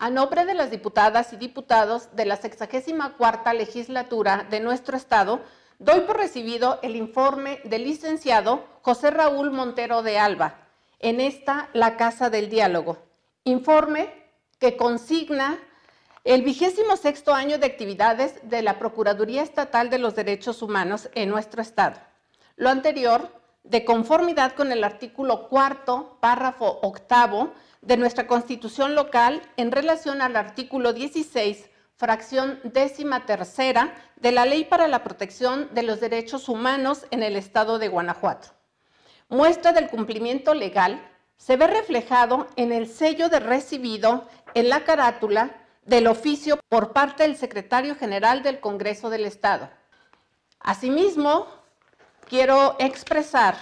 A nombre de las diputadas y diputados de la 64 legislatura de nuestro Estado, doy por recibido el informe del licenciado José Raúl Montero de Alba, en esta la Casa del Diálogo. Informe que consigna el vigésimo sexto año de actividades de la Procuraduría Estatal de los Derechos Humanos en nuestro Estado. Lo anterior de conformidad con el artículo cuarto, párrafo octavo de nuestra Constitución local en relación al artículo 16, fracción décima tercera de la Ley para la Protección de los Derechos Humanos en el Estado de Guanajuato. Muestra del cumplimiento legal se ve reflejado en el sello de recibido en la carátula del oficio por parte del Secretario General del Congreso del Estado. Asimismo, quiero expresar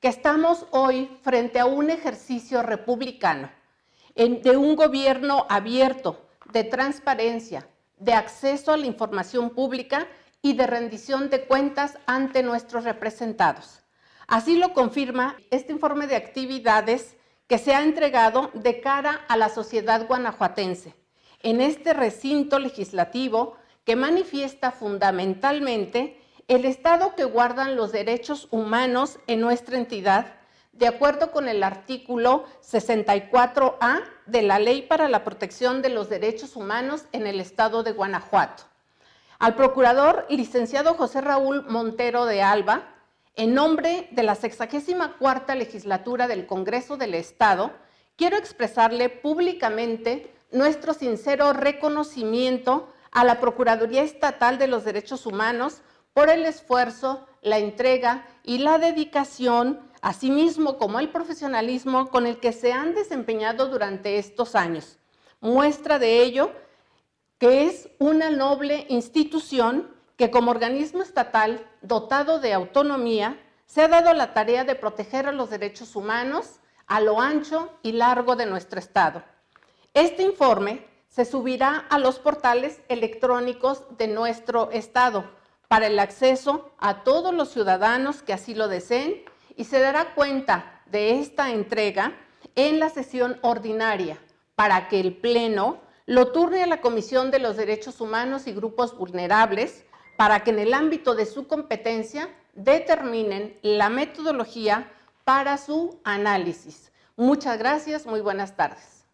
que estamos hoy frente a un ejercicio republicano, de un gobierno abierto, de transparencia, de acceso a la información pública y de rendición de cuentas ante nuestros representados. Así lo confirma este informe de actividades que se ha entregado de cara a la sociedad guanajuatense en este recinto legislativo que manifiesta fundamentalmente el estado que guardan los derechos humanos en nuestra entidad, de acuerdo con el artículo 64A de la Ley para la Protección de los Derechos Humanos en el estado de Guanajuato. Al procurador licenciado José Raúl Montero de Alba, en nombre de la 64 legislatura del Congreso del Estado, quiero expresarle públicamente nuestro sincero reconocimiento a la Procuraduría Estatal de los Derechos Humanos por el esfuerzo, la entrega y la dedicación, así mismo como el profesionalismo con el que se han desempeñado durante estos años. Muestra de ello que es una noble institución que como organismo estatal dotado de autonomía se ha dado la tarea de proteger a los derechos humanos a lo ancho y largo de nuestro Estado. Este informe se subirá a los portales electrónicos de nuestro Estado para el acceso a todos los ciudadanos que así lo deseen y se dará cuenta de esta entrega en la sesión ordinaria para que el Pleno lo turne a la Comisión de los Derechos Humanos y Grupos Vulnerables para que en el ámbito de su competencia determinen la metodología para su análisis. Muchas gracias, muy buenas tardes.